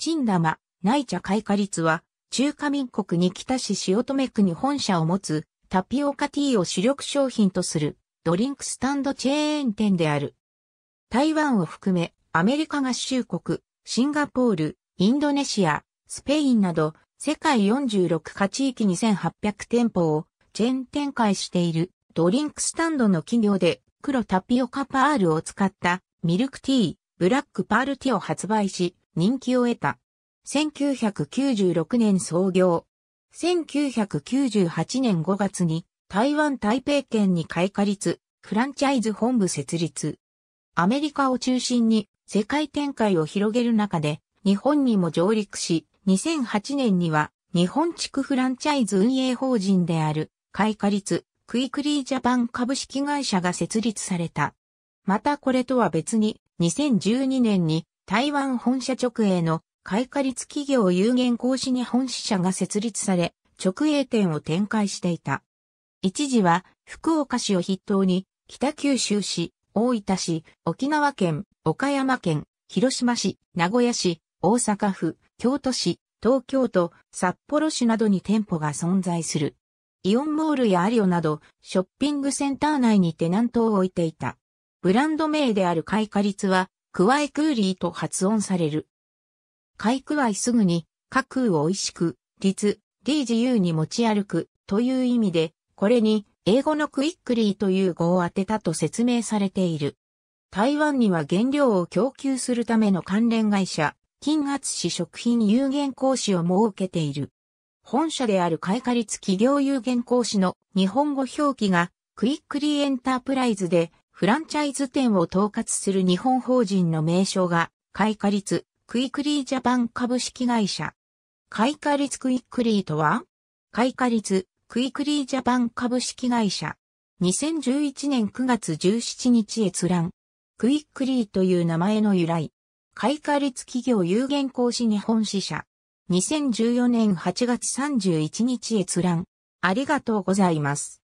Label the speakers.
Speaker 1: チンダマ、ナイチャ開花率は、中華民国に北市塩留区に本社を持つ、タピオカティーを主力商品とする、ドリンクスタンドチェーン店である。台湾を含め、アメリカ合衆国、シンガポール、インドネシア、スペインなど、世界46カ地域2800店舗をチェーン展開しているドリンクスタンドの企業で黒タピオカパールを使ったミルクティー、ブラックパールティーを発売し、人気を得た。1996年創業。1998年5月に台湾台北県に開花率、フランチャイズ本部設立。アメリカを中心に世界展開を広げる中で日本にも上陸し、2008年には日本地区フランチャイズ運営法人である開花率クイクリージャパン株式会社が設立された。またこれとは別に2012年に台湾本社直営の開花率企業有限公司に本支社が設立され、直営店を展開していた。一時は福岡市を筆頭に北九州市、大分市、沖縄県、岡山県、広島市、名古屋市、大阪府、京都市、東京都、札幌市などに店舗が存在する。イオンモールやアリオなど、ショッピングセンター内にテナントを置いていた。ブランド名である開花率は、クワイクーリーと発音される。カイクワイすぐに、カクを美味しく、律、リー自由に持ち歩くという意味で、これに英語のクイックリーという語を当てたと説明されている。台湾には原料を供給するための関連会社、金圧市食品有限講師を設けている。本社である開花率企業有限講師の日本語表記がクイックリーエンタープライズでフランチャイズ店を統括する日本法人の名称が、開花率、クイクリージャパン株式会社。開花率クイクリーとは開花率、クイクリージャパン株式会社。2011年9月17日閲覧。クイックリーという名前の由来。開花率企業有限公司日本支社。2014年8月31日閲覧。ありがとうございます。